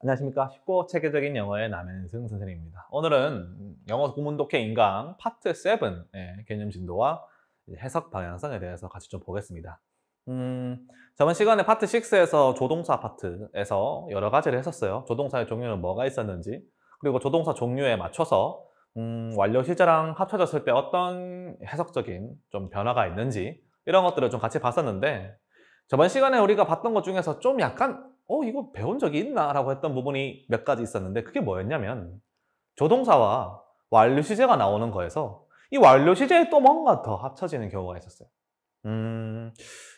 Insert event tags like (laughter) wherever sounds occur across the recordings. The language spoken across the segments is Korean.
안녕하십니까 쉽고 체계적인 영어의 남현승 선생님입니다 오늘은 영어 구문독해 인강 파트 7의 예, 개념 진도와 해석 방향성에 대해서 같이 좀 보겠습니다 음, 저번 시간에 파트 6에서 조동사 파트에서 여러 가지를 했었어요 조동사의 종류는 뭐가 있었는지 그리고 조동사 종류에 맞춰서 음, 완료 시제랑 합쳐졌을 때 어떤 해석적인 좀 변화가 있는지 이런 것들을 좀 같이 봤었는데 저번 시간에 우리가 봤던 것 중에서 좀 약간 어, 이거 배운 적이 있나? 라고 했던 부분이 몇 가지 있었는데 그게 뭐였냐면 조동사와 완료 시제가 나오는 거에서 이 완료 시제에 또 뭔가 더 합쳐지는 경우가 있었어요. 음,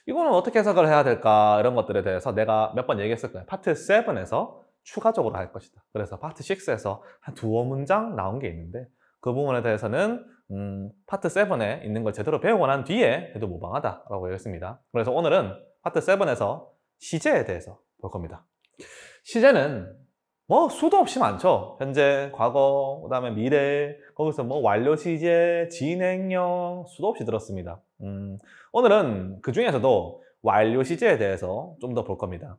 이거는 어떻게 해석을 해야 될까? 이런 것들에 대해서 내가 몇 번 얘기했을 거예요. 파트 7에서 추가적으로 할 것이다. 그래서 파트 6에서 한 두어 문장 나온 게 있는데 그 부분에 대해서는 음, 파트 7에 있는 걸 제대로 배우고 난 뒤에 해도 무방하다라고 얘기했습니다. 그래서 오늘은 파트 7에서 시제에 대해서 볼 겁니다. 시제는 뭐 수도 없이 많죠. 현재, 과거, 그다음에 미래, 거기서 뭐 완료 시제, 진행형 수도 없이 들었습니다. 음, 오늘은 그 중에서도 완료 시제에 대해서 좀 더 볼 겁니다.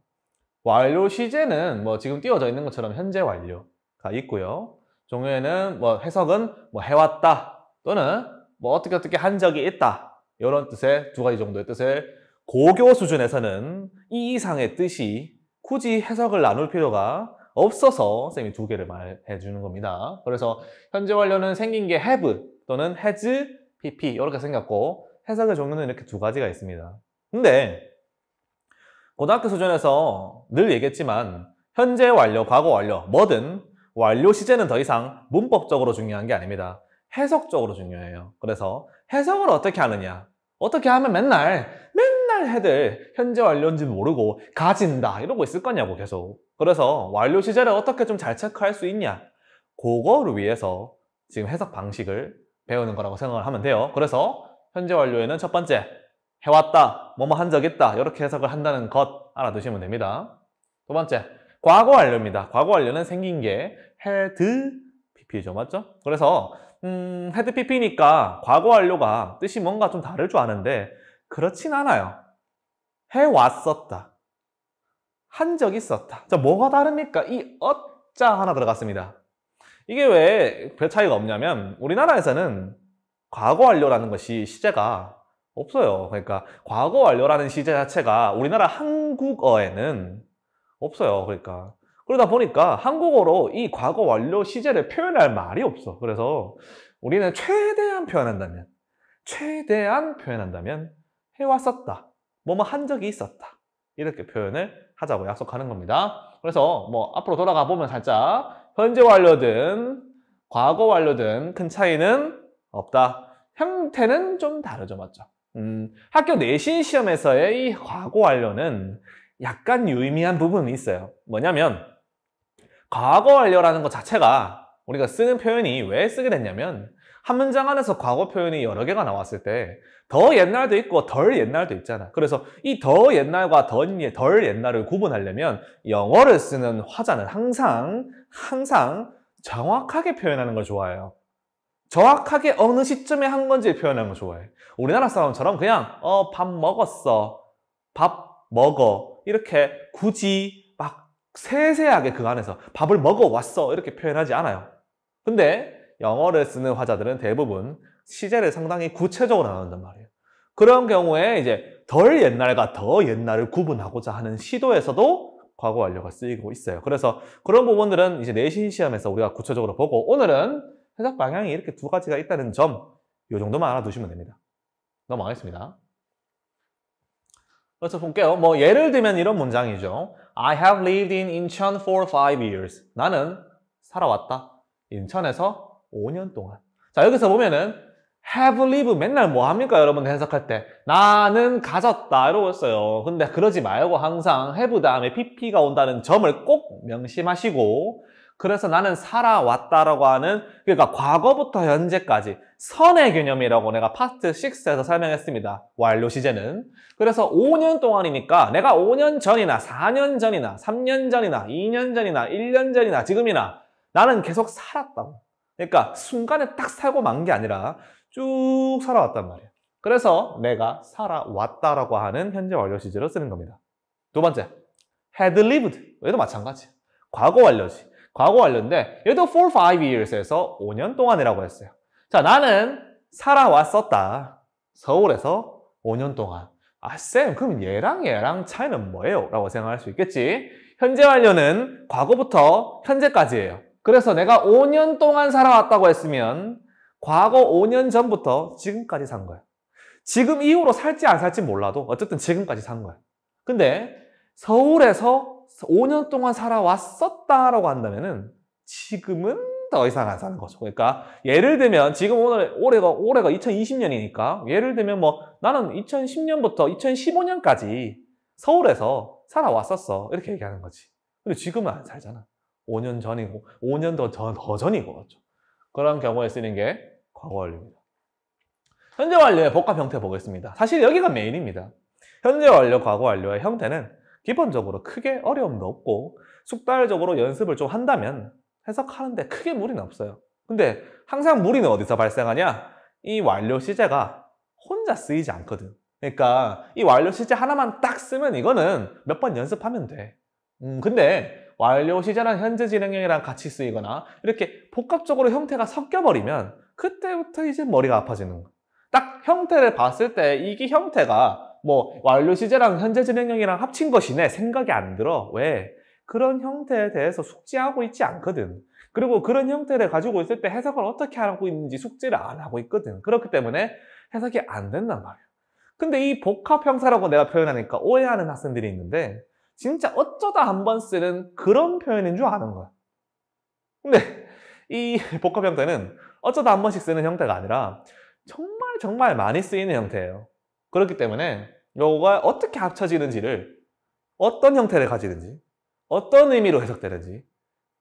완료 시제는 뭐 지금 띄워져 있는 것처럼 현재 완료가 있고요. 종류에는 뭐 해석은 뭐 해왔다 또는 뭐 어떻게 어떻게 한 적이 있다 이런 뜻의 두 가지 정도의 뜻을 고교 수준에서는 이 이상의 뜻이 굳이 해석을 나눌 필요가 없어서 선생님이두 개를 말해 주는 겁니다. 그래서 현재 완료는 생긴 게 have 또는 has, pp 이렇게 생겼고 해석의 종류는 이렇게 두 가지가 있습니다. 근데 고등학교 수준에서 늘 얘기했지만 현재 완료, 과거 완료, 뭐든 완료 시제는 더 이상 문법적으로 중요한 게 아닙니다. 해석적으로 중요해요. 그래서 해석을 어떻게 하느냐 어떻게 하면 맨날 맨날 맨날 해들 현재 완료인지는 모르고 가진다 이러고 있을 거냐고 계속 그래서 완료 시절에 어떻게 좀 잘 체크할 수 있냐 그거를 위해서 지금 해석 방식을 배우는 거라고 생각을 하면 돼요 그래서 현재 완료에는 첫 번째 해왔다, 뭐뭐 한 적 있다 이렇게 해석을 한다는 것 알아두시면 됩니다 두 번째, 과거 완료입니다 과거 완료는 생긴 게 헤드 PP죠 맞죠? 그래서 음, 헤드 PP니까 과거 완료가 뜻이 뭔가 좀 다를 줄 아는데 그렇진 않아요 해왔었다. 한적 있었다. 자, 뭐가 다릅니까? 이 어짜 하나 들어갔습니다. 이게 왜 별 차이가 없냐면 우리나라에서는 과거 완료라는 것이 시제가 없어요. 그러니까 과거 완료라는 시제 자체가 우리나라 한국어에는 없어요. 그러니까 그러다 보니까 한국어로 이 과거 완료 시제를 표현할 말이 없어. 그래서 우리는 최대한 표현한다면 최대한 표현한다면 해왔었다. 뭐뭐 한 적이 있었다. 이렇게 표현을 하자고 약속하는 겁니다. 그래서 뭐 앞으로 돌아가 보면 살짝 현재 완료든 과거 완료든 큰 차이는 없다. 형태는 좀 다르죠, 맞죠? 음, 학교 내신 시험에서의 이 과거 완료는 약간 유의미한 부분이 있어요. 뭐냐면 과거 완료라는 것 자체가 우리가 쓰는 표현이 왜 쓰게 됐냐면 한 문장 안에서 과거 표현이 여러 개가 나왔을 때 더 옛날도 있고 덜 옛날도 있잖아. 그래서 이 더 옛날과 덜 옛날을 구분하려면 영어를 쓰는 화자는 항상 항상 정확하게 표현하는 걸 좋아해요. 정확하게 어느 시점에 한 건지 표현하는 걸 좋아해. 요 우리나라 사람처럼 그냥 어밥 먹었어, 밥 먹어 이렇게 굳이 막 세세하게 그 안에서 밥을 먹어 왔어 이렇게 표현하지 않아요. 근데 영어를 쓰는 화자들은 대부분 시제를 상당히 구체적으로 나눈단 말이에요. 그런 경우에 이제 덜 옛날과 더 옛날을 구분하고자 하는 시도에서도 과거 완료가 쓰이고 있어요. 그래서 그런 부분들은 이제 내신 시험에서 우리가 구체적으로 보고 오늘은 해석 방향이 이렇게 두 가지가 있다는 점 이 정도만 알아두시면 됩니다. 넘어가겠습니다. 그래서 볼게요. 뭐 예를 들면 이런 문장이죠. I have lived in Incheon for five years. 나는 살아왔다. 인천에서 5년 동안. 자, 여기서 보면은 have, live 맨날 뭐 합니까? 여러분 해석할 때. 나는 가졌다. 이러고 있어요. 근데 그러지 말고 항상 have 다음에 pp가 온다는 점을 꼭 명심하시고 그래서 나는 살아왔다라고 하는 그러니까 과거부터 현재까지 선의 개념이라고 내가 파트 6에서 설명했습니다. 완료 시제는. 그래서 5년 동안이니까 내가 5년 전이나 4년 전이나 3년 전이나 2년 전이나 1년 전이나 지금이나 나는 계속 살았다고. 그러니까 순간에 딱 살고 만 게 아니라 쭉 살아왔단 말이에요. 그래서 내가 살아왔다라고 하는 현재 완료 시제로 쓰는 겁니다. 두 번째, had lived. 얘도 마찬가지. 과거 완료지. 과거 완료인데 얘도 for five years에서 5년 동안이라고 했어요. 자, 나는 살아왔었다. 서울에서 5년 동안. 아, 쌤, 그럼 얘랑 얘랑 차이는 뭐예요? 라고 생각할 수 있겠지. 현재 완료는 과거부터 현재까지예요. 그래서 내가 5년 동안 살아왔다고 했으면 과거 5년 전부터 지금까지 산 거야. 지금 이후로 살지 안 살지 몰라도 어쨌든 지금까지 산 거야. 근데 서울에서 5년 동안 살아왔었다라고 한다면은 지금은 더 이상 안 사는 거죠. 그러니까 예를 들면 지금 오늘 올해가 올해가 2020년이니까 예를 들면 뭐 나는 2010년부터 2015년까지 서울에서 살아왔었어. 이렇게 얘기하는 거지. 근데 지금은 안 살잖아. 5년 전이고 5년 더, 전, 더 전이고 그런 경우에 쓰는 게 과거 완료입니다. 현재 완료의 복합 형태 보겠습니다. 사실 여기가 메인입니다. 현재 완료, 과거 완료의 형태는 기본적으로 크게 어려움도 없고 숙달적으로 연습을 좀 한다면 해석하는데 크게 무리는 없어요. 근데 항상 무리는 어디서 발생하냐? 이 완료 시제가 혼자 쓰이지 않거든. 그러니까 이 완료 시제 하나만 딱 쓰면 이거는 몇 번 연습하면 돼. 음, 근데 완료 시제란 현재 진행형이랑 같이 쓰이거나 이렇게 복합적으로 형태가 섞여버리면 그때부터 이제 머리가 아파지는 거예요. 딱 형태를 봤을 때 이게 형태가 뭐 완료 시제랑 현재 진행형이랑 합친 것이네 생각이 안 들어. 왜? 그런 형태에 대해서 숙지하고 있지 않거든. 그리고 그런 형태를 가지고 있을 때 해석을 어떻게 하고 있는지 숙지를 안 하고 있거든. 그렇기 때문에 해석이 안 된단 말이야. 근데 이 복합형사라고 내가 표현하니까 오해하는 학생들이 있는데 진짜 어쩌다 한 번 쓰는 그런 표현인 줄 아는 거야. 근데 이 (laughs) 복합 형태는 어쩌다 한 번씩 쓰는 형태가 아니라 정말 정말 많이 쓰이는 형태예요. 그렇기 때문에 요거가 어떻게 합쳐지는지를 어떤 형태를 가지는지 어떤 의미로 해석되는지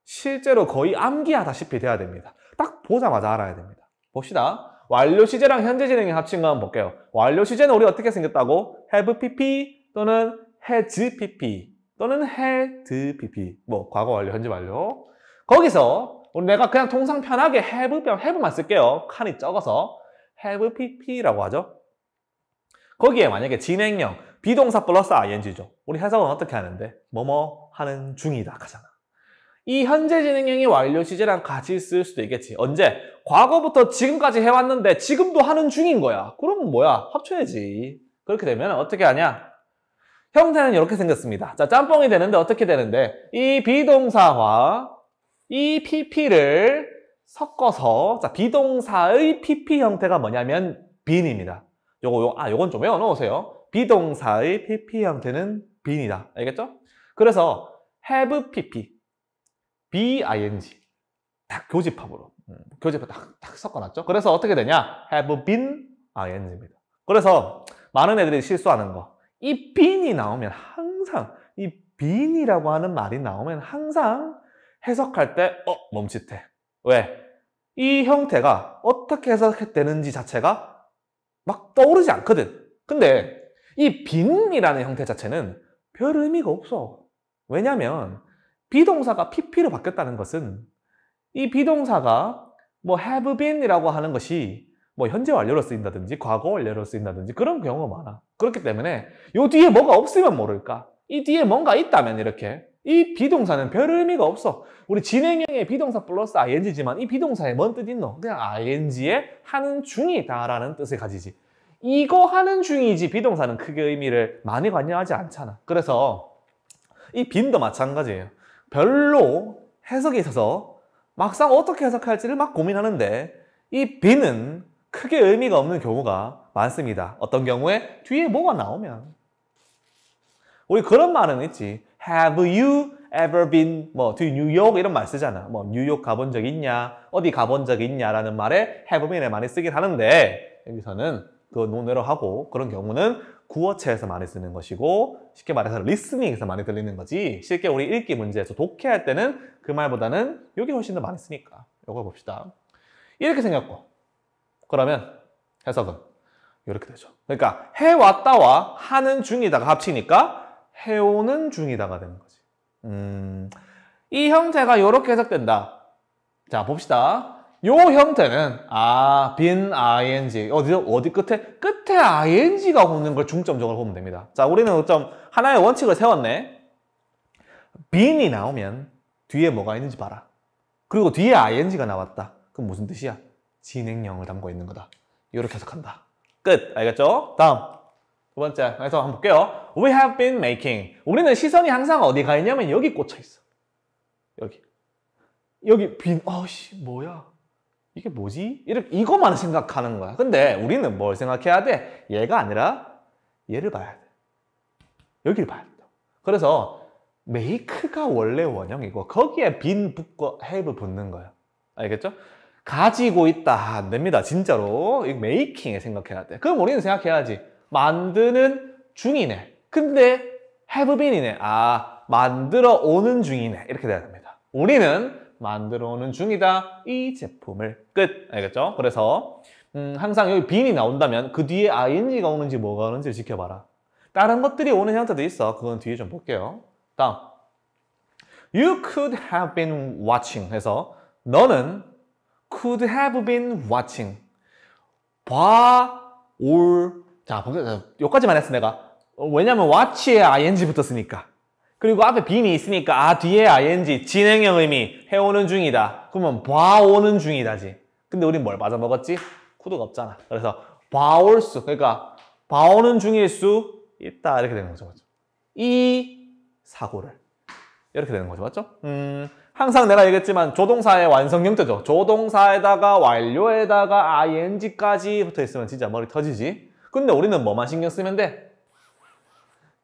실제로 거의 암기하다시피 돼야 됩니다. 딱 보자마자 알아야 됩니다. 봅시다. 완료 시제랑 현재 진행이 합친 거 한번 볼게요. 완료 시제는 우리 어떻게 생겼다고? have pp 또는 has pp 또는 had pp 뭐 과거 완료, 현재 완료 거기서 우리 내가 그냥 통상 편하게 have 뼈 have만 쓸게요 칸이 적어서 have pp라고 하죠 거기에 만약에 진행형 비동사 플러스 ing죠 우리 해석은 어떻게 하는데 뭐뭐 하는 중이다 하잖아이 현재 진행형이 완료 시제랑 같이 쓸 수도 있겠지 언제? 과거부터 지금까지 해왔는데 지금도 하는 중인 거야 그럼 뭐야? 합쳐야지 그렇게 되면 어떻게 하냐? 형태는 이렇게 생겼습니다. 자, 짬뽕이 되는데 어떻게 되는데 이 비동사와 이 pp를 섞어서 자, 비동사의 pp 형태가 뭐냐면 빈입니다. 요거 요, 아 요건 좀 외워 놓으세요. 비동사의 pp 형태는 빈이다. 알겠죠? 그래서 have pp bing 딱 교집합으로 음, 교집합 딱, 딱 섞어놨죠. 그래서 어떻게 되냐? have been ing입니다. 그래서 많은 애들이 실수하는 거이 빈이 나오면 항상 이 빈이라고 하는 말이 나오면 항상 해석할 때 어, 멈칫해. 왜? 이 형태가 어떻게 해석되는지 자체가 막 떠오르지 않거든. 근데 이 빈이라는 형태 자체는 별 의미가 없어. 왜냐면 비동사가 pp로 바뀌었다는 것은 이 비동사가 뭐 have been이라고 하는 것이 뭐 현재 완료로 쓰인다든지 과거 완료로 쓰인다든지 그런 경우가 많아. 그렇기 때문에 요 뒤에 뭐가 없으면 모를까? 이 뒤에 뭔가 있다면 이렇게 이 비동사는 별 의미가 없어. 우리 진행형의 비동사 플러스 ing지만 이 비동사에 뭔뜻이 있노? 그냥 ing에 하는 중이다라는 뜻을 가지지. 이거 하는 중이지 비동사는 크게 의미를 많이 관여하지 않잖아. 그래서 이 빈도 마찬가지예요. 별로 해석이 있어서 막상 어떻게 해석할지를 막 고민하는데 이 빈은 크게 의미가 없는 경우가 많습니다. 어떤 경우에 뒤에 뭐가 나오면 우리 그런 말은 있지. Have you ever been 뭐 to New York 이런 말 쓰잖아. 뭐 뉴욕 가본 적 있냐, 어디 가본 적 있냐라는 말에 have been에 많이 쓰긴 하는데 여기서는 그 논외로 하고 그런 경우는 구어체에서 많이 쓰는 것이고 쉽게 말해서 리스닝에서 많이 들리는 거지 쉽게 우리 읽기 문제에서 독해할 때는 그 말보다는 여기 훨씬 더 많이 쓰니까 이걸 봅시다 이렇게 생겼고 그러면 해석은 이렇게 되죠. 그러니까 해왔다와 하는 중이다가 합치니까 해오는 중이다가 되는 거지. 음, 이 형태가 이렇게 해석된다. 자, 봅시다. 이 형태는 아, 빈 ing 어디 어디 끝에 끝에 ing가 오는 걸 중점적으로 보면 됩니다. 자, 우리는 좀 하나의 원칙을 세웠네. 빈이 나오면 뒤에 뭐가 있는지 봐라. 그리고 뒤에 ing가 나왔다. 그럼 무슨 뜻이야? 진행형을 담고 있는 거다. 이렇게 해석한다. 끝! 알겠죠? 다음! 두 번째, 그래서 한번 볼게요. We have been making. 우리는 시선이 항상 어디 가 있냐면 여기 꽂혀 있어. 여기. 여기 빈, 아씨 뭐야. 이게 뭐지? 이렇게, 이것만 생각하는 거야. 근데 우리는 뭘 생각해야 돼? 얘가 아니라 얘를 봐야 돼. 여기를 봐야 돼. 그래서 make가 원래 원형이고 거기에 빈붙고 have를 붙는 거야. 알겠죠? 가지고 있다 안 됩니다 진짜로 이거 메이킹에 생각해야 돼 그럼 우리는 생각해야지 만드는 중이네 근데 have been이네 아 만들어 오는 중이네 이렇게 돼야 됩니다 우리는 만들어 오는 중이다 이 제품을 끝 알겠죠? 그래서 음, 항상 여기 빈이 나온다면 그 뒤에 ing가 오는지 뭐가 오는지를 지켜봐라 다른 것들이 오는 형태도 있어 그건 뒤에 좀 볼게요 다음 You could have been watching 해서 너는 could have been watching. 봐, 올. 자, 여기까지만 했어, 내가. 어, 왜냐면 watch에 ing 붙었으니까. 그리고 앞에 빈이 있으니까 아 뒤에 ing 진행형 의미 해오는 중이다 그러면 봐오는 중이다지 근데 우린 뭘 맞아먹었지? 코드가 없잖아 그래서 봐올 수 그러니까 봐오는 중일 수 있다 이렇게 되는 거죠 맞죠? 이 사고를 이렇게 되는 거죠 맞죠? 음 항상 내가 얘기했지만 조동사의 완성 형태죠. 조동사에다가 완료에다가 ing까지 붙어있으면 진짜 머리 터지지. 근데 우리는 뭐만 신경 쓰면 돼?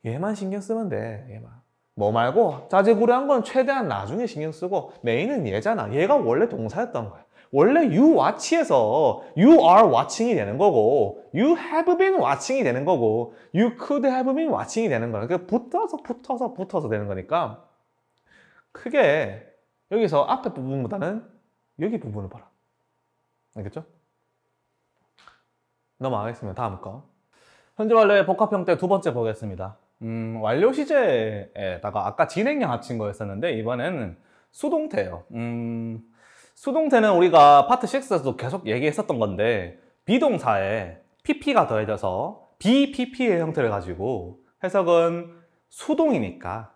얘만 신경 쓰면 돼. 얘만. 뭐 말고 자재구려한건 최대한 나중에 신경 쓰고 메인은 얘잖아. 얘가 원래 동사였던 거야. 원래 you watch에서 you are watching이 되는 거고 you have been watching이 되는 거고 you could have been watching이 되는 거야. 그러니까 붙어서 붙어서 붙어서 되는 거니까 크게 여기서 앞에 부분보다는 여기 부분을 봐라. 알겠죠? 네, 넘어가겠습니다. 다음 거. 현재 완료의 복합형태 두 번째 보겠습니다. 음, 완료 시제에다가 아까 진행형 합친 거였었는데 이번에는 수동태예요. 음, 수동태는 우리가 파트 6에서도 계속 얘기했었던 건데 비동사에 pp가 더해져서 bpp의 형태를 가지고 해석은 수동이니까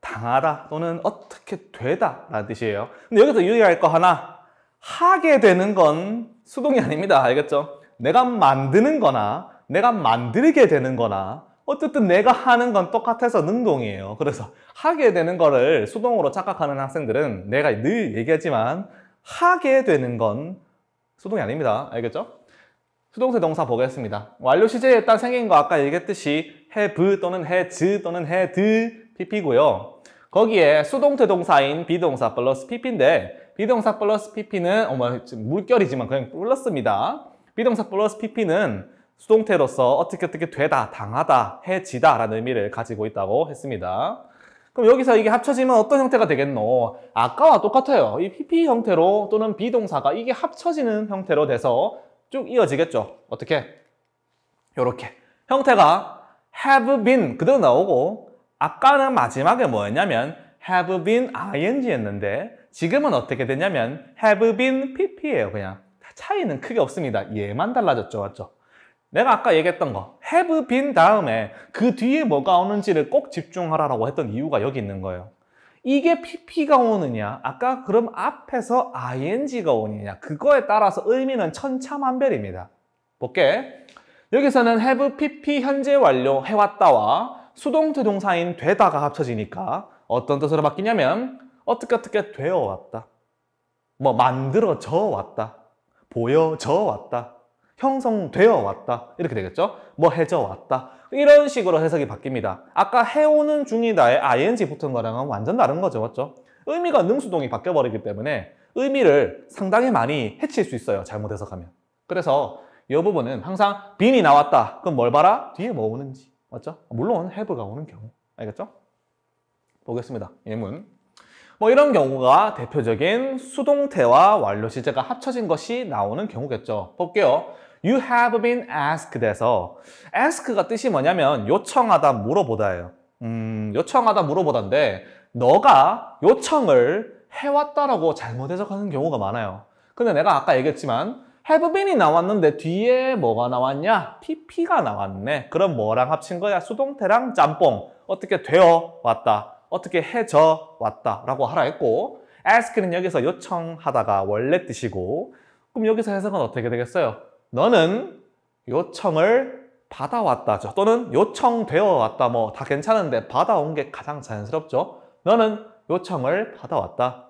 당하다 또는 어떻게 되다 라는 뜻이에요. 근데 여기서 유의할 거 하나 하게 되는 건 수동이 아닙니다. 알겠죠? 내가 만드는 거나 내가 만들게 되는 거나 어쨌든 내가 하는 건 똑같아서 능동이에요. 그래서 하게 되는 거를 수동으로 착각하는 학생들은 내가 늘 얘기하지만 하게 되는 건 수동이 아닙니다. 알겠죠? 수동태 동사 보겠습니다. 완료 시제에 딱 생긴 거 아까 얘기했듯이 have 또는 has 또는 had pp고요. 거기에 수동태 동사인 비동사 플러스 pp인데 비동사 플러스 pp는 어머 뭐, 지금 물결이지만 그냥 플렀습니다 비동사 플러스 pp는 수동태로서 어떻게 어떻게 되다, 당하다, 해지다 라는 의미를 가지고 있다고 했습니다. 그럼 여기서 이게 합쳐지면 어떤 형태가 되겠노? 아까와 똑같아요. 이 PP 형태로 또는 비동사가 이게 합쳐지는 형태로 돼서 쭉 이어지겠죠. 어떻게? 이렇게 형태가 have been 그대로 나오고 아까는 마지막에 뭐였냐면 have been ing였는데 지금은 어떻게 됐냐면 have been pp예요 그냥 차이는 크게 없습니다 얘만 달라졌죠 맞죠? 내가 아까 얘기했던 거 have been 다음에 그 뒤에 뭐가 오는지를 꼭 집중하라고 했던 이유가 여기 있는 거예요 이게 pp가 오느냐 아까 그럼 앞에서 ing가 오느냐 그거에 따라서 의미는 천차만별입니다 볼게 여기서는 have pp 현재 완료 해왔다와 수동태 동사인 되다가 합쳐지니까 어떤 뜻으로 바뀌냐면 어떻게 어떻게 되어 왔다. 뭐 만들어져 왔다. 보여져 왔다. 형성되어 왔다. 이렇게 되겠죠? 뭐 해져 왔다. 이런 식으로 해석이 바뀝니다. 아까 해오는 중이다에 ing 붙은 거랑은 완전 다른 거죠. 맞죠? 의미가 능수동이 바뀌어버리기 때문에 의미를 상당히 많이 해칠 수 있어요. 잘못 해석하면. 그래서 이 부분은 항상 빈이 나왔다. 그럼 뭘 봐라? 뒤에 뭐 오는지. 맞죠? 물론 have가 오는 경우. 알겠죠? 보겠습니다. 예문. 뭐 이런 경우가 대표적인 수동태와 완료 시제가 합쳐진 것이 나오는 경우겠죠. 볼게요. You have been asked에서 ask가 뜻이 뭐냐면 요청하다, 물어보다예요. 음, 요청하다, 물어보다인데 너가 요청을 해왔다라고 잘못 해석하는 경우가 많아요. 근데 내가 아까 얘기했지만 have been이 나왔는데 뒤에 뭐가 나왔냐? pp가 나왔네. 그럼 뭐랑 합친 거야? 수동태랑 짬뽕. 어떻게 되어 왔다. 어떻게 해져 왔다. 라고 하라 했고 ask는 여기서 요청하다가 원래 뜻이고 그럼 여기서 해석은 어떻게 되겠어요? 너는 요청을 받아왔다죠. 또는 요청되어 왔다. 뭐 다 괜찮은데 받아온 게 가장 자연스럽죠. 너는 요청을 받아왔다.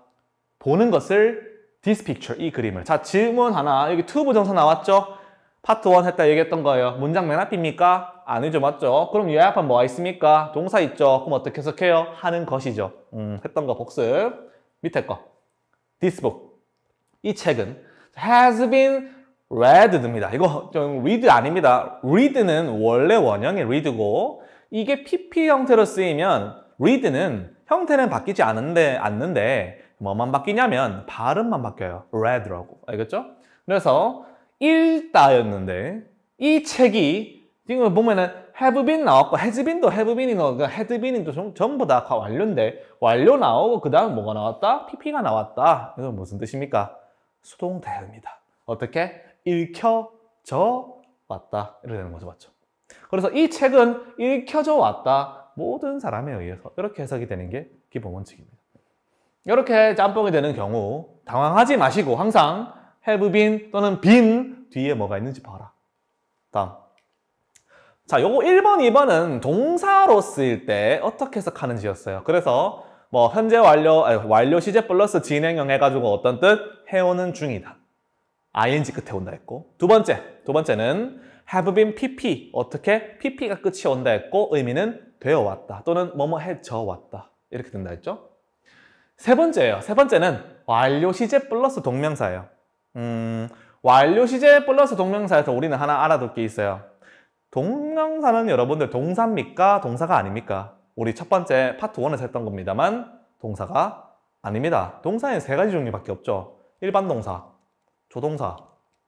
보는 것을 this picture, 이 그림을. 자, 질문 하나. 여기 to 부정사 나왔죠? 파트 1 했다 얘기했던 거예요. 문장 맨 앞입니까? 아니죠, 맞죠? 그럼 요약 앞에 뭐가 있습니까? 동사 있죠? 그럼 어떻게 해석해요? 하는 것이죠. 음, 했던 거 복습. 밑에 거. This book. 이 책은 has been read입니다. 이거 좀 read 아닙니다. read는 원래 원형의 read고 이게 PP 형태로 쓰이면 read는 형태는 바뀌지 않는데, 않는데 뭐만 바뀌냐면 발음만 바뀌어요. red라고. 알겠죠? 그래서 읽다였는데 이 책이 지금 보면은 have been 나왔고 has been도 have 그러니까 been이 나왔고 had been도 전부 다 완료인데 완료 나오고 그 다음 뭐가 나왔다? pp가 나왔다. 이건 무슨 뜻입니까? 수동 대입니다. 어떻게? 읽혀져 왔다. 이렇게 되는 거죠. 맞죠? 그래서 이 책은 읽혀져 왔다. 모든 사람에 의해서 이렇게 해석이 되는 게 기본 원칙입니다. 이렇게 짬뽕이 되는 경우 당황하지 마시고 항상 have been 또는 been 뒤에 뭐가 있는지 봐라. 다음. 자, 요거 1번, 2번은 동사로 쓰일 때 어떻게 해석하는지였어요. 그래서 뭐 현재 완료, 아니, 완료 시제 플러스 진행형 해가지고 어떤 뜻? 해오는 중이다. ing 끝에 온다 했고 두 번째, 두 번째는 have been pp 어떻게 pp가 끝이 온다 했고 의미는 되어 왔다 또는 뭐 뭐 해져 왔다 이렇게 된다 했죠. 세 번째예요. 세 번째는 완료 시제 플러스 동명사예요. 음, 완료 시제 플러스 동명사에서 우리는 하나 알아둘 게 있어요. 동명사는 여러분들 동사입니까? 동사가 아닙니까? 우리 첫 번째 파트 1에서 했던 겁니다만 동사가 아닙니다. 동사에는 세 가지 종류밖에 없죠. 일반 동사, 조동사,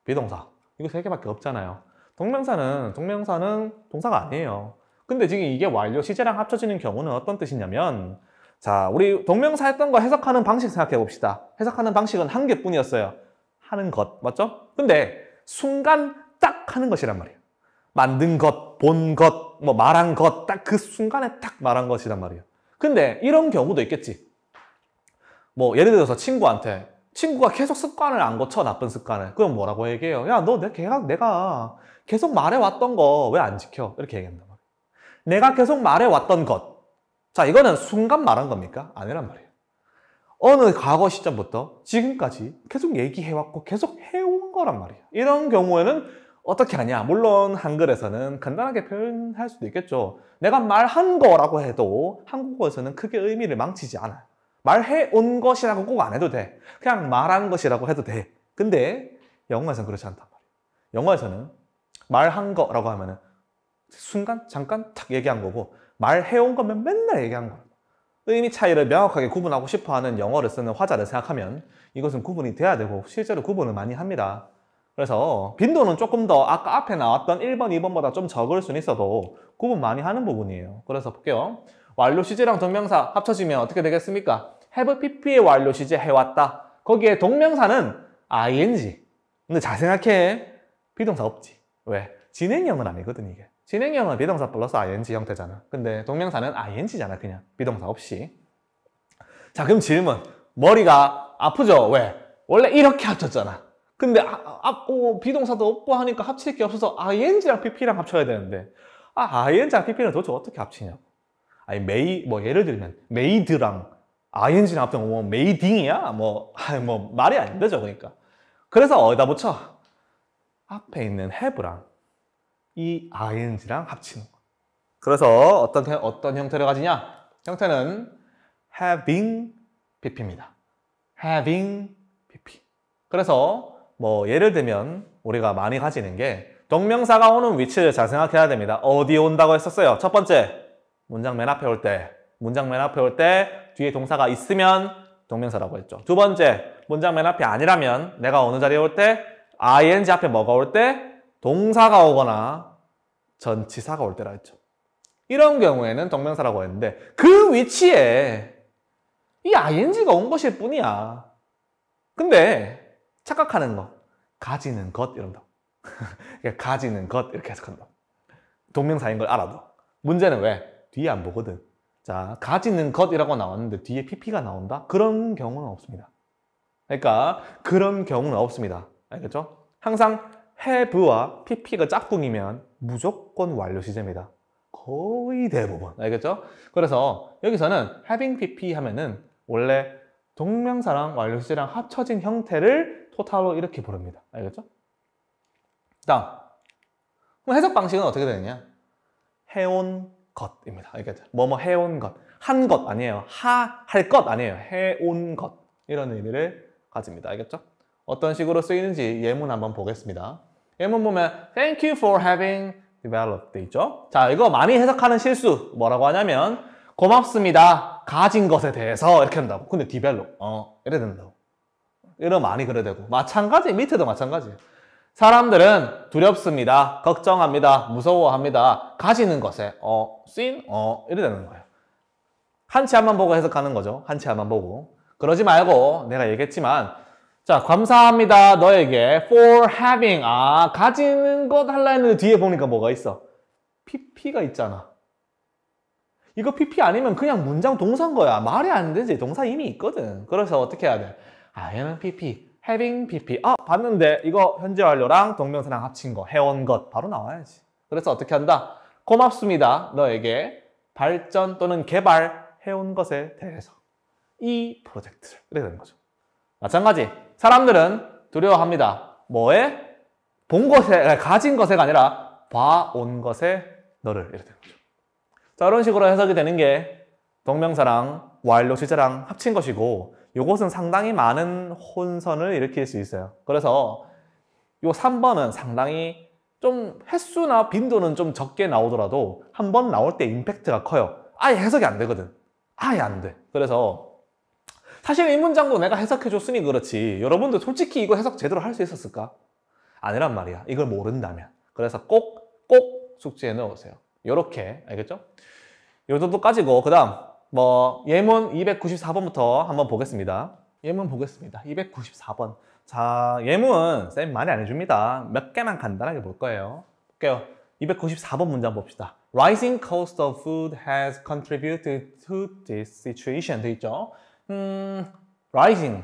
비동사 이거 세 개밖에 없잖아요. 동명사는 동명사는 동사가 아니에요. 근데 지금 이게 완료 시제랑 합쳐지는 경우는 어떤 뜻이냐면 자, 우리 동명사 했던 거 해석하는 방식 생각해 봅시다. 해석하는 방식은 한 개뿐이었어요. 하는 것, 맞죠? 근데 순간 딱 하는 것이란 말이에요. 만든 것, 본 것, 뭐 말한 것, 딱 그 순간에 딱 말한 것이란 말이에요. 근데 이런 경우도 있겠지. 뭐 예를 들어서 친구한테 친구가 계속 습관을 안 고쳐 나쁜 습관을 그럼 뭐라고 얘기해요? 야 너내 계약 내가 계속 말해왔던 거 왜 안 지켜? 이렇게 얘기한다 말이야. 내가 계속 말해왔던 것 자, 이거는 순간 말한 겁니까? 아니란 말이에요. 어느 과거 시점부터 지금까지 계속 얘기해왔고 계속 해온 거란 말이에요. 이런 경우에는 어떻게 하냐? 물론 한글에서는 간단하게 표현할 수도 있겠죠. 내가 말한 거라고 해도 한국어에서는 크게 의미를 망치지 않아요. 말해온 것이라고 꼭 안 해도 돼. 그냥 말한 것이라고 해도 돼. 근데 영어에서는 그렇지 않단 말이에요. 영어에서는 말한 거라고 하면은 순간 잠깐 탁 얘기한 거고 말해온 거면 맨날 얘기한 거야. 의미 차이를 명확하게 구분하고 싶어하는 영어를 쓰는 화자를 생각하면 이것은 구분이 돼야 되고 실제로 구분을 많이 합니다. 그래서 빈도는 조금 더 아까 앞에 나왔던 1번, 2번보다 좀 적을 수는 있어도 구분 많이 하는 부분이에요. 그래서 볼게요. 완료 시제랑 동명사 합쳐지면 어떻게 되겠습니까? have pp의 완료 시제 해왔다. 거기에 동명사는 ing. 근데 잘 생각해. 비동사 없지. 왜? 진행형은 아니거든 이게. 진행형은 비동사 플러스 ing 형태잖아. 근데 동명사는 ing잖아, 그냥. 비동사 없이. 자, 그럼 질문. 머리가 아프죠? 왜? 원래 이렇게 합쳤잖아. 근데 아, 아, 아, 오, 비동사도 없고 하니까 합칠 게 없어서 ing랑 pp랑 합쳐야 되는데 아, ing랑 pp는 도대체 어떻게 합치냐고. 아니, 메이, 뭐 예를 들면 메이드랑 ing랑 합치면 뭐 메이딩이야? 뭐, (laughs) 아니, 뭐 말이 안 되죠, 그러니까. 그래서 어디다 붙여? 앞에 있는 have랑 이 ing랑 합치는 거. 그래서 어떤, 어떤 형태를 가지냐? 형태는 having pp입니다. having pp. 그래서 뭐 예를 들면 우리가 많이 가지는 게 동명사가 오는 위치를 잘 생각해야 됩니다. 어디 온다고 했었어요? 첫 번째, 문장 맨 앞에 올 때. 문장 맨 앞에 올 때 뒤에 동사가 있으면 동명사라고 했죠. 두 번째, 문장 맨앞에 아니라면 내가 어느 자리에 올 때 ing 앞에 뭐가 올때 동사가 오거나 전치사가 올 때라 했죠. 이런 경우에는 동명사라고 했는데 그 위치에 이 ing가 온 것일 뿐이야. 근데 착각하는 거, 가지는 것 이런다. (laughs) 그러니까 가지는 것 이렇게 해석한다. 동명사인 걸 알아도. 문제는 왜? 뒤에 안 보거든. 자, 가지는 것이라고 나왔는데 뒤에 pp가 나온다? 그런 경우는 없습니다. 그러니까 그런 경우는 없습니다. 알겠죠? 항상 have와 pp가 짝꿍이면 무조건 완료 시제입니다. 거의 대부분. 알겠죠? 그래서 여기서는 having pp 하면은 원래 동명사랑 완료 시제랑 합쳐진 형태를 토탈로 이렇게 부릅니다. 알겠죠? 다음. 그럼 해석 방식은 어떻게 되느냐? 해온 것입니다. 알겠죠? 뭐뭐 해온 것. 한 것 아니에요. 하, 할 것 아니에요. 해온 것. 이런 의미를 가집니다. 알겠죠? 어떤 식으로 쓰이는지 예문 한번 보겠습니다. 예문 보면 Thank you for having developed 돼 있죠. 자, 이거 많이 해석하는 실수 뭐라고 하냐면 고맙습니다. 가진 것에 대해서 이렇게 한다고. 근데 develop, 어, 이래 된다고. 이런 많이 그래 되고. 마찬가지, 밑에도 마찬가지. 사람들은 두렵습니다. 걱정합니다. 무서워합니다. 가지는 것에, 어, s e n 어, 이래 되는 거예요. 한 치 앞만 보고 해석하는 거죠. 한 치 앞만 보고. 그러지 말고 내가 얘기했지만 자, 감사합니다. 너에게 for having. 아, 가지는 것 할라 했는데 뒤에 보니까 뭐가 있어? pp가 있잖아. 이거 pp 아니면 그냥 문장 동사인 거야. 말이 안 되지. 동사 이미 있거든. 그래서 어떻게 해야 돼? 아, 얘는 pp. having pp. 아, 봤는데 이거 현재 완료랑 동명사랑 합친 거, 해온 것 바로 나와야지. 그래서 어떻게 한다? 고맙습니다. 너에게 발전 또는 개발해온 것에 대해서 이 프로젝트를 이렇게 되는 거죠. 마찬가지 사람들은 두려워합니다. 뭐에? 본 것에, 가진 것에가 아니라 봐 온 것에 너를 이렇게 되죠 자, 이런 식으로 해석이 되는 게 동명사랑 완료 시제랑 합친 것이고 이것은 상당히 많은 혼선을 일으킬 수 있어요. 그래서 이 3번은 상당히 좀 횟수나 빈도는 좀 적게 나오더라도 한 번 나올 때 임팩트가 커요. 아예 해석이 안 되거든. 아예 안 돼. 그래서 사실 이 문장도 내가 해석해줬으니 그렇지 여러분들 솔직히 이거 해석 제대로 할 수 있었을까? 아니란 말이야 이걸 모른다면 그래서 꼭 꼭숙지해놓으세요요렇게 알겠죠? 요 정도까지고 그 다음 뭐 예문 294번부터 한번 보겠습니다 예문 보겠습니다 294번 자 예문 쌤 많이 안 해줍니다 몇 개만 간단하게 볼 거예요 볼게요 294번 문장 봅시다 Rising cost of food has contributed to this situation 돼 있죠 음, r i s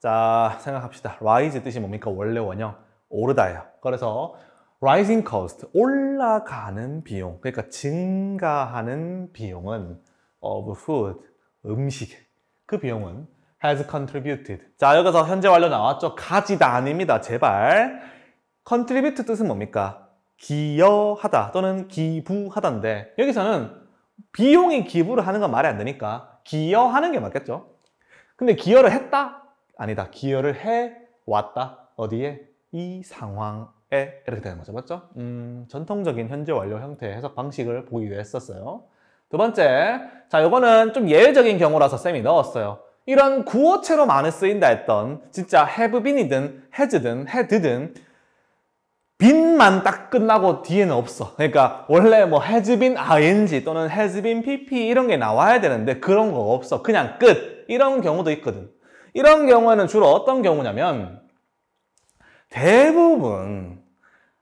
자, 생각합시다. 라이 s 뜻이 뭡니까? 원래 원형 오르다예요. 그래서 rising cost, 올라가는 비용, 그러니까 증가하는 비용은 of food, 음식, 그 비용은 has contributed. 자, 여기서 현재 완료 나왔죠? 가지다 아닙니다. 제발. contribute 뜻은 뭡니까? 기여하다 또는 기부하다인데 여기서는 비용이 기부를 하는 건 말이 안 되니까 기여하는 게 맞겠죠? 근데 기여를 했다? 아니다. 기여를 해왔다. 어디에? 이 상황에 이렇게 되는 거죠. 맞죠? 음, 전통적인 현재 완료 형태의 해석 방식을 보기도 했었어요. 두 번째, 자 이거는 좀 예외적인 경우라서 쌤이 넣었어요. 이런 구어체로 많이 쓰인다 했던 진짜 have been이든 has든 had든 빈만 딱 끝나고 뒤에는 없어. 그러니까 원래 뭐 has been ing 또는 has been pp 이런 게 나와야 되는데 그런 거 없어. 그냥 끝. 이런 경우도 있거든. 이런 경우에는 주로 어떤 경우냐면 대부분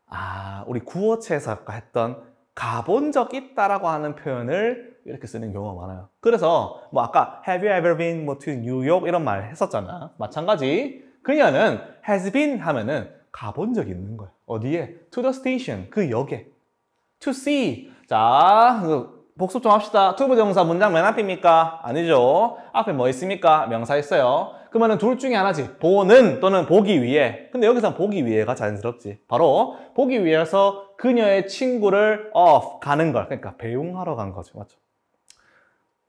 아 우리 구어체에서 아까 했던 가본 적 있다라고 하는 표현을 이렇게 쓰는 경우가 많아요. 그래서 뭐 아까 Have you ever been 뭐 to New York 이런 말 했었잖아. 마찬가지 그녀는 has been 하면은 가본 적 있는 거야. 어디에? To the station 그 역에. To see 자 그 복습 좀 합시다. 투부 정사 문장 맨 앞입니까? 아니죠. 앞에 뭐 있습니까? 명사 있어요. 그러면 둘 중에 하나지. 보는 또는 보기 위해. 근데 여기서 보기 위해가 자연스럽지. 바로 보기 위해서 그녀의 친구를 off 가는 걸. 그러니까 배웅하러 간 거죠. 맞죠?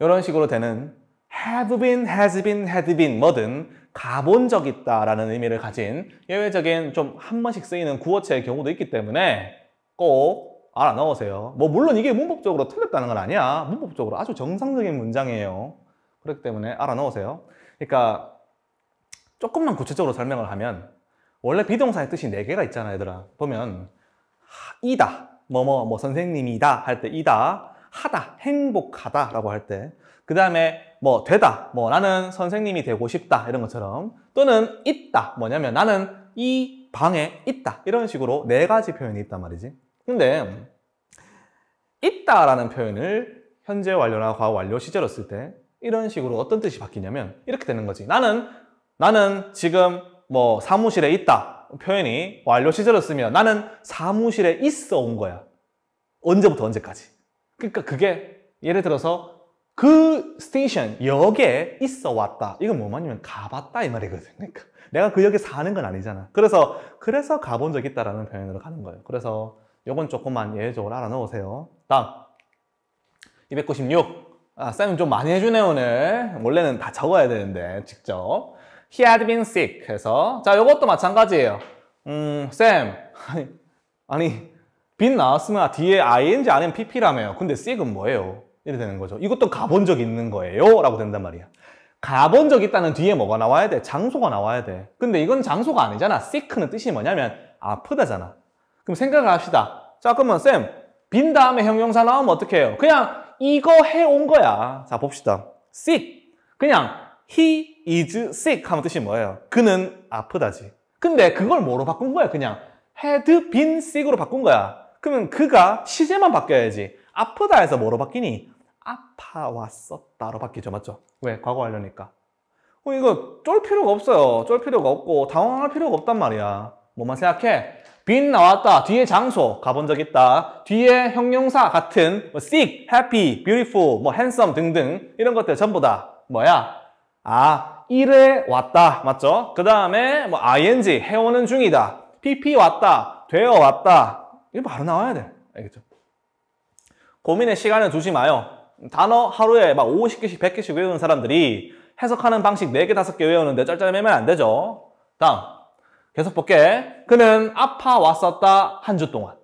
이런 식으로 되는 have been, has been, had been 뭐든 가본 적 있다라는 의미를 가진 예외적인 좀 한 번씩 쓰이는 구어체의 경우도 있기 때문에 꼭 알아 넣으세요. 뭐 물론 이게 문법적으로 틀렸다는 건 아니야. 문법적으로 아주 정상적인 문장이에요. 그렇기 때문에 알아 넣으세요. 그러니까 조금만 구체적으로 설명을 하면 원래 비동사의 뜻이 네개가 있잖아 얘들아. 보면 이다, 뭐 뭐 뭐 선생님이다 할 때 이다, 하다, 행복하다 라고 할 때그 다음에 뭐 되다, 뭐 나는 선생님이 되고 싶다 이런 것처럼 또는 있다, 뭐냐면 나는 이 방에 있다 이런 식으로 네 가지 표현이 있단 말이지. 근데 있다라는 표현을 현재 완료나 과거 완료 시제로 쓸 때 이런 식으로 어떤 뜻이 바뀌냐면 이렇게 되는 거지. 나는 나는 지금 뭐 사무실에 있다 표현이 완료 시제로 쓰면 나는 사무실에 있어 온 거야. 언제부터 언제까지. 그러니까 그게 예를 들어서 그 스테이션, 역에 있어 왔다. 이건 뭐 말이냐면 가봤다 이 말이거든. 그러니까 내가 그 역에 사는 건 아니잖아. 그래서 그래서 가본 적 있다라는 표현으로 가는 거예요. 그래서 요건 조금만 예외적으로 알아 놓으세요. 다음 296 아, 쌤좀 많이 해주네요 오늘 원래는 다 적어야 되는데 직접 He had been sick 해서 자 요것도 마찬가지예요 음, 쌤 아니, 아니 빈 나왔으면 뒤에 ing 아니면 pp라며요 근데 sick은 뭐예요? 이래 되는 거죠 이것도 가본 적 있는 거예요 라고 된단 말이야 가본 적 있다는 뒤에 뭐가 나와야 돼? 장소가 나와야 돼 근데 이건 장소가 아니잖아 sick는 뜻이 뭐냐면 아프다잖아 그럼 생각을 합시다. 자, 그러면 쌤, 빈 다음에 형용사 나오면 어떻게 해요? 그냥 이거 해 온 거야. 자, 봅시다. sick. 그냥 he is sick 하면 뜻이 뭐예요? 그는 아프다지. 근데 그걸 뭐로 바꾼 거야? 그냥 had been sick으로 바꾼 거야. 그러면 그가 시제만 바뀌어야지. 아프다 해서 뭐로 바뀌니? 아파왔었다로 바뀌죠. 맞죠? 왜? 과거 하려니까. 어, 이거 쫄 필요가 없어요. 쫄 필요가 없고 당황할 필요가 없단 말이야. 뭐만 생각해? 빈 나왔다. 뒤에 장소 가본 적 있다. 뒤에 형용사 같은 뭐 sick, happy, beautiful, 뭐 handsome 등등 이런 것들 전부 다 뭐야? 아, 일에 왔다. 맞죠? 그 다음에 뭐 ing, 해오는 중이다. pp 왔다. 되어 왔다. 이거 바로 나와야 돼. 알겠죠? 고민의 시간을 두지 마요. 단어 하루에 막 50개씩, 100개씩 외우는 사람들이 해석하는 방식 4개, 5개 외우는데 짤짤매면 안 되죠. 다음. 계속 볼게. 그는 아파왔었다 한 주 동안.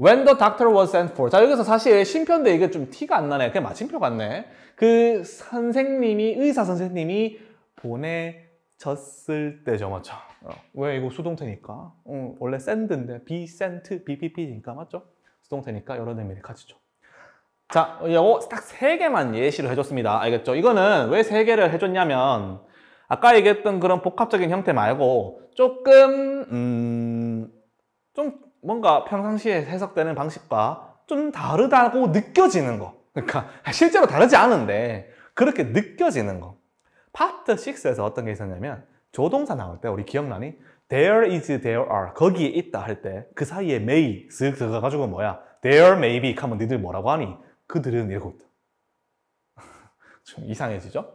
When the doctor was sent for. 자 여기서 사실 심표인데 이게 좀 티가 안 나네. 그냥 마침표 같네. 그 선생님이 의사 선생님이 보내졌을 때죠, 맞죠? 어. 왜 이거 수동태니까? 응, 어, 원래 send인데 be sent, BPP니까 맞죠? 수동태니까 여러 의미를 가지죠. 자, 어, 이거 딱 세 개만 예시를 해줬습니다. 알겠죠? 이거는 왜 세 개를 해줬냐면 아까 얘기했던 그런 복합적인 형태 말고 조금 음, 좀 뭔가 평상시에 해석되는 방식과 좀 다르다고 느껴지는 거 그러니까 (laughs) 실제로 다르지 않은데 그렇게 느껴지는 거 파트 6에서 어떤 게 있었냐면 조동사 나올 때 우리 기억나니? There is, there are 거기에 있다 할 때 그 사이에 may 쓱 들어가가지고 뭐야 There may be 하면 니들 뭐라고 하니? 그들은 이러고 있다 (laughs) 좀 이상해지죠?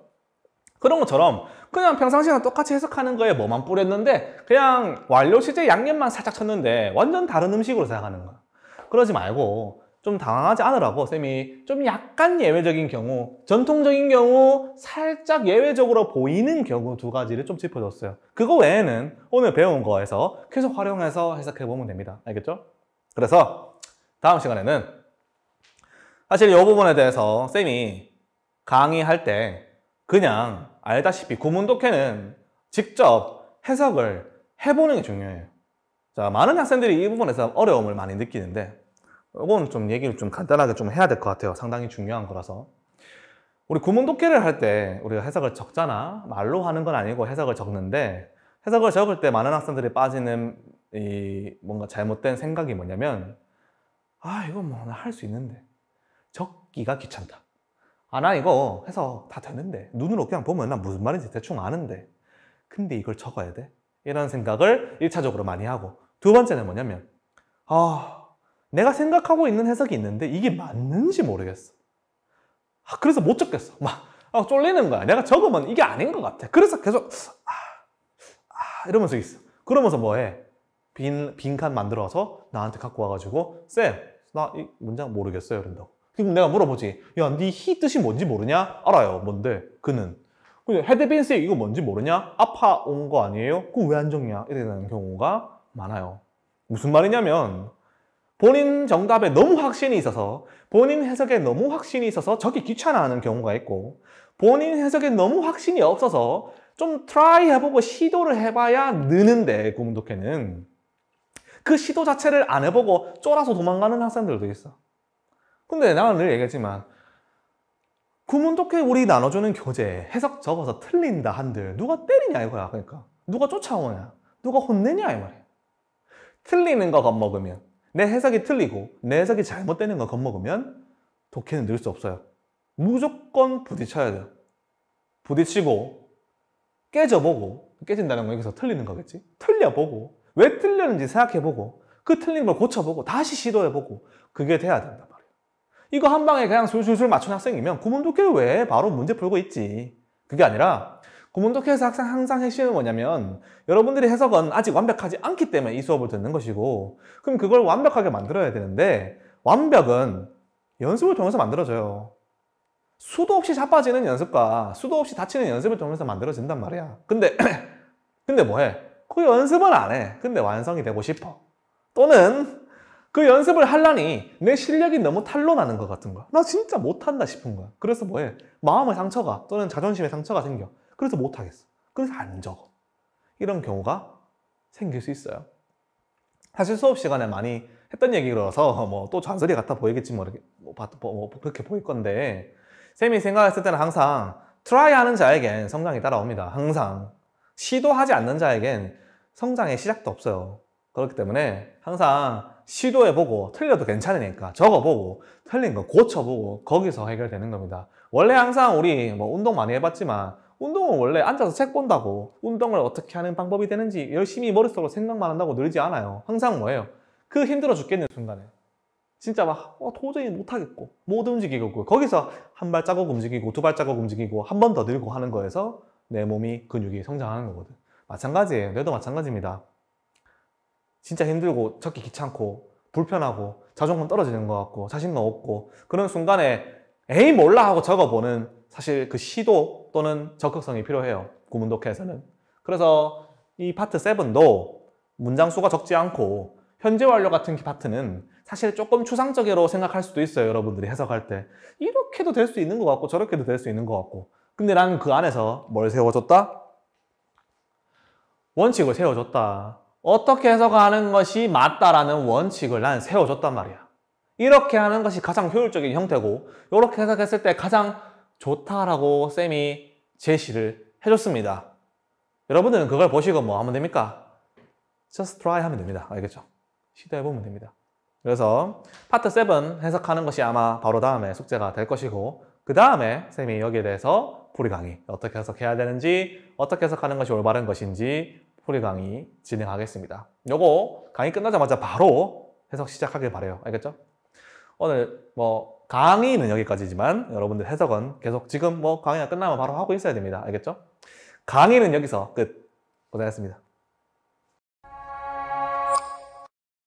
그런 것처럼 그냥 평상시랑 똑같이 해석하는 거에 뭐만 뿌렸는데 그냥 완료 시제 양념만 살짝 쳤는데 완전 다른 음식으로 생각하는 거야. 그러지 말고 좀 당황하지 않으라고 쌤이 좀 약간 예외적인 경우 전통적인 경우 살짝 예외적으로 보이는 경우 두 가지를 좀 짚어줬어요 그거 외에는 오늘 배운 거에서 계속 활용해서 해석해보면 됩니다 알겠죠? 그래서 다음 시간에는 사실 이 부분에 대해서 쌤이 강의할 때 그냥 알다시피 고문독해는 직접 해석을 해보는 게 중요해요. 자, 많은 학생들이 이 부분에서 어려움을 많이 느끼는데 이건 좀 얘기를 좀 간단하게 좀 해야 될 것 같아요. 상당히 중요한 거라서. 우리 구문독해를 할 때 우리가 해석을 적잖아. 말로 하는 건 아니고 해석을 적는데 해석을 적을 때 많은 학생들이 빠지는 이 뭔가 잘못된 생각이 뭐냐면 아, 이건 뭐할수 있는데 적기가 귀찮다. 아나 이거 해서 다 되는데 눈으로 그냥 보면 나 무슨 말인지 대충 아는데 근데 이걸 적어야 돼? 이런 생각을 1차적으로 많이 하고 두 번째는 뭐냐면 아 내가 생각하고 있는 해석이 있는데 이게 맞는지 모르겠어 아, 그래서 못 적겠어 막 아, 쫄리는 거야 내가 적으면 이게 아닌 것 같아 그래서 계속 아, 아 이러면서 있어 그러면서 뭐해 빈, 빈칸 만들어서 나한테 갖고 와가지고 쌤 나 이 문장 모르겠어요 이런다고 그럼 내가 물어보지. 야, 니히 네 뜻이 뭔지 모르냐? 알아요. 뭔데? 그는. 근데 헤드빈스 이거 뭔지 모르냐? 아파온 거 아니에요? 그럼 왜안리냐 이렇게 되는 경우가 많아요. 무슨 말이냐면 본인 정답에 너무 확신이 있어서 본인 해석에 너무 확신이 있어서 적이 귀찮아하는 경우가 있고 본인 해석에 너무 확신이 없어서 좀 트라이 해보고 시도를 해봐야 느는데 구문독해는 그 시도 자체를 안 해보고 쫄아서 도망가는 학생들도 있어 근데 나는 늘 얘기했지만 구문독해 우리 나눠주는 교재 해석 적어서 틀린다 한들 누가 때리냐 이거야 그러니까 누가 쫓아오냐 누가 혼내냐 이 말이야 틀리는 거 겁먹으면 내 해석이 틀리고 내 해석이 잘못되는 거 겁먹으면 독해는 늘 수 없어요 무조건 부딪혀야 돼요 부딪히고 깨져보고 깨진다는 건 여기서 틀리는 거겠지 틀려보고 왜 틀렸는지 생각해보고 그 틀린 걸 고쳐보고 다시 시도해보고 그게 돼야 된다 이거 한 방에 그냥 술술술 맞춘 학생이면 구문독해 왜? 바로 문제 풀고 있지. 그게 아니라 구문독해에서 항상, 항상 핵심은 뭐냐면 여러분들의 해석은 아직 완벽하지 않기 때문에 이 수업을 듣는 것이고 그럼 그걸 완벽하게 만들어야 되는데 완벽은 연습을 통해서 만들어져요. 수도 없이 자빠지는 연습과 수도 없이 다치는 연습을 통해서 만들어진단 말이야. 근데 (clears throat) 근데 뭐해? 그 연습은 안 해. 근데 완성이 되고 싶어. 또는 그 연습을 하려니 내 실력이 너무 탄로나는 것 같은 거야. 나 진짜 못한다 싶은 거야. 그래서 뭐해? 마음의 상처가 또는 자존심의 상처가 생겨. 그래서 못하겠어. 그래서 안 적어. 이런 경우가 생길 수 있어요. 사실 수업 시간에 많이 했던 얘기로서뭐또 잔소리 같아 보이겠지 뭐 뭐, 뭐, 뭐, 그렇게 보일 건데 쌤이 생각했을 때는 항상 트라이 하는 자에겐 성장이 따라옵니다. 항상 시도하지 않는 자에겐 성장의 시작도 없어요. 그렇기 때문에 항상 시도해보고 틀려도 괜찮으니까 적어보고 틀린 거 고쳐보고 거기서 해결되는 겁니다. 원래 항상 우리 뭐 운동 많이 해봤지만 운동은 원래 앉아서 책 본다고 운동을 어떻게 하는 방법이 되는지 열심히 머릿속으로 생각만 한다고 늘지 않아요. 항상 뭐예요? 그 힘들어 죽겠는 순간에 진짜 막 어, 도저히 못하겠고 못 움직이고 거기서 한 발자국 움직이고 두 발자국 움직이고 한 번 더 늘고 하는 거에서 내 몸이 근육이 성장하는 거거든. 마찬가지예요. 뇌도 마찬가지입니다. 진짜 힘들고 적기 귀찮고 불편하고 자존감 떨어지는 것 같고 자신감 없고 그런 순간에 에이 몰라 하고 적어보는 사실 그 시도 또는 적극성이 필요해요. 구문독해에서는. 그래서 이 파트 7도 문장 수가 적지 않고 현재 완료 같은 파트는 사실 조금 추상적으로 생각할 수도 있어요. 여러분들이 해석할 때. 이렇게도 될 수 있는 것 같고 저렇게도 될 수 있는 것 같고. 근데 나는 그 안에서 뭘 세워줬다? 원칙을 세워줬다. 어떻게 해석하는 것이 맞다라는 원칙을 난 세워줬단 말이야. 이렇게 하는 것이 가장 효율적인 형태고 이렇게 해석했을 때 가장 좋다라고 쌤이 제시를 해줬습니다. 여러분들은 그걸 보시고 뭐 하면 됩니까? Just try 하면 됩니다. 알겠죠? 시도해보면 됩니다. 그래서 파트 7 해석하는 것이 아마 바로 다음에 숙제가 될 것이고 그 다음에 쌤이 여기에 대해서 풀이 강의 어떻게 해석해야 되는지 어떻게 해석하는 것이 올바른 것인지 풀이 강의 진행하겠습니다. 요거 강의 끝나자마자 바로 해석 시작하길 바래요. 알겠죠? 오늘 뭐 강의는 여기까지지만 여러분들 해석은 계속 지금 뭐 강의가 끝나면 바로 하고 있어야 됩니다. 알겠죠? 강의는 여기서 끝. 고생하셨습니다.